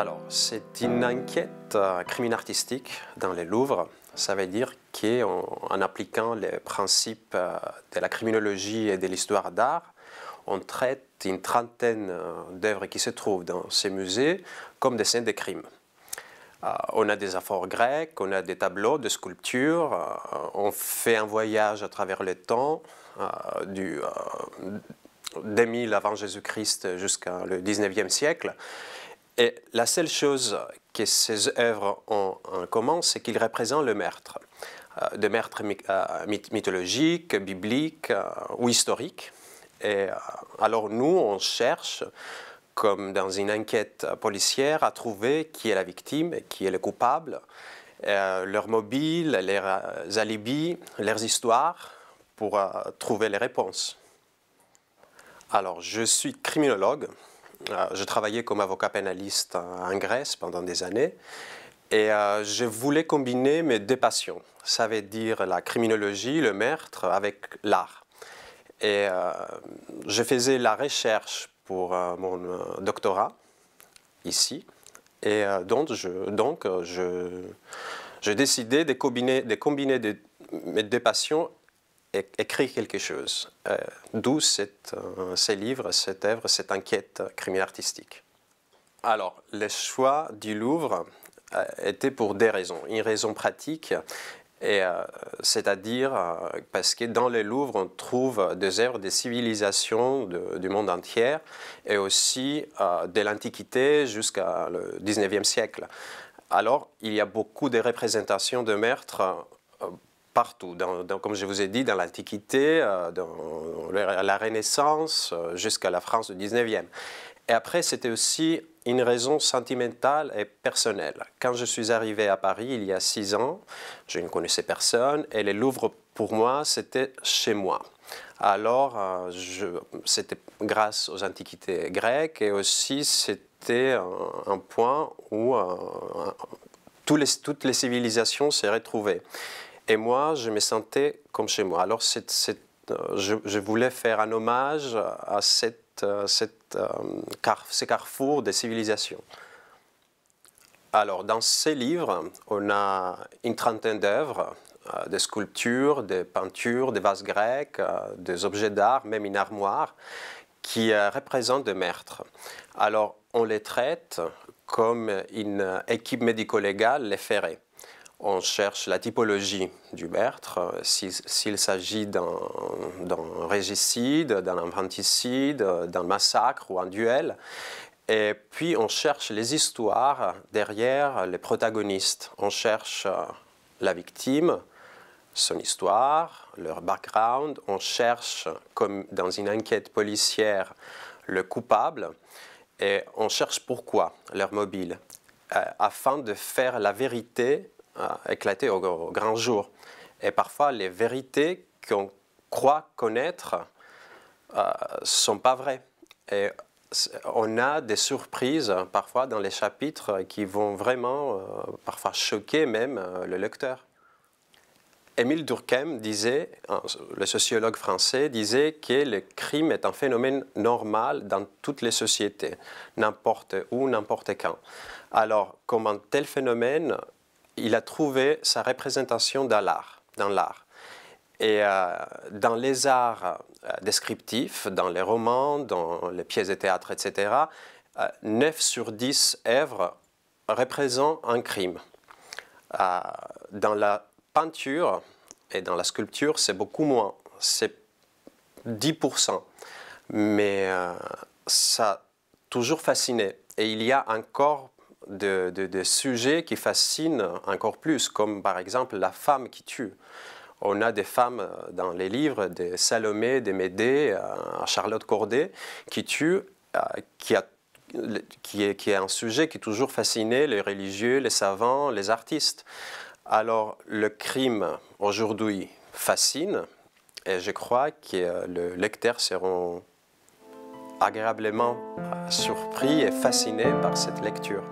Alors, c'est une enquête crimin artistique dans les Louvres. Ça veut dire qu'en appliquant les principes euh, de la criminologie et de l'histoire d'art, on traite une trentaine euh, d'œuvres qui se trouvent dans ces musées comme des scènes de crimes. Euh, on a des affaires grecs, on a des tableaux, des sculptures, on fait un voyage à travers le temps, du, 2000 avant Jésus-Christ jusqu'au 19e siècle. Et la seule chose que ces œuvres ont en commun, c'est qu'ils représentent le meurtre. Euh, de euh, mythologiques, mythologique, biblique euh, ou historiques. Et alors nous, on cherche, comme dans une enquête policière, à trouver qui est la victime, et qui est le coupable, leurs mobiles, leurs alibis, leurs histoires, pour trouver les réponses. Alors, je suis criminologue. Ah, je travaillais comme avocat pénaliste en Grèce pendant des années. Et euh, je voulais combiner mes deux passions. Ça veut dire la criminologie, le meurtre, avec l'art. Et euh, je faisais la recherche pour euh, mon doctorat ici. Et donc, je, donc je, décidais de combiner, de mes deux passions écrit quelque chose. Euh, d'où euh, ces livres, cette œuvre, cette enquête euh, criminelle artistique. Alors, le choix du Louvre était pour des raisons. Une raison pratique, c'est-à-dire parce que dans le Louvre, on trouve des œuvres des civilisations du monde entier et aussi de l'Antiquité jusqu'au le 19e siècle. Alors, il y a beaucoup de représentations de meurtres partout. comme je vous ai dit, dans l'Antiquité, euh, dans la Renaissance, euh, jusqu'à la France du 19e. Et après, c'était aussi une raison sentimentale et personnelle. Quand je suis arrivé à Paris il y a six ans, je ne connaissais personne et les Louvre, pour moi, c'était chez moi. Alors, euh, c'était grâce aux antiquités grecques et aussi c'était un, point où toutes les civilisations se retrouvaient. Et moi, je me sentais comme chez moi. Alors, euh, je, voulais faire un hommage à cette, euh, cette, euh, ces carrefours des civilisations. Alors, dans ces livres, on a une trentaine d'œuvres, des sculptures, des peintures, des vases grecs, des objets d'art, même une armoire, qui représentent des meurtres. Alors, on les traite comme une équipe médico-légale les ferait on cherche la typologie du meurtre, s'il s'agit d'un régicide, d'un infanticide, d'un massacre ou un duel. Et puis on cherche les histoires derrière les protagonistes. On cherche euh, la victime, son histoire, leur background. On cherche, comme dans une enquête policière, le coupable. Et on cherche pourquoi, leur mobile, euh, afin de faire la vérité euh, éclater au, grand jour. Et parfois, les vérités qu'on croit connaître ne euh, sont pas vraies. Et on a des surprises parfois dans les chapitres qui vont vraiment, euh, parfois choquer même le lecteur. Émile Durkheim disait, le sociologue français, disait que le crime est un phénomène normal dans toutes les sociétés, n'importe où, n'importe quand. Alors, comment tel phénomène il a trouvé sa représentation dans l'art. Dans l'art. Et euh, dans les arts euh, descriptifs, dans les romans, dans les pièces de théâtre, etc., 9 euh, sur 10 œuvres représentent un crime. dans la peinture et dans la sculpture, c'est beaucoup moins, c'est 10%. Mais ça a toujours fasciné. Et il y a encore de, sujets qui fascinent encore plus, comme par exemple la femme qui tue. On a des femmes dans les livres, des Salomé, des Médée, euh, Charlotte Corday, qui tue, euh, qui a qui est, qui est, un sujet qui toujours fasciné les religieux, les savants, les artistes. Alors le crime aujourd'hui fascine et je crois que les lecteurs seront agréablement euh, surpris et fasciné par cette lecture.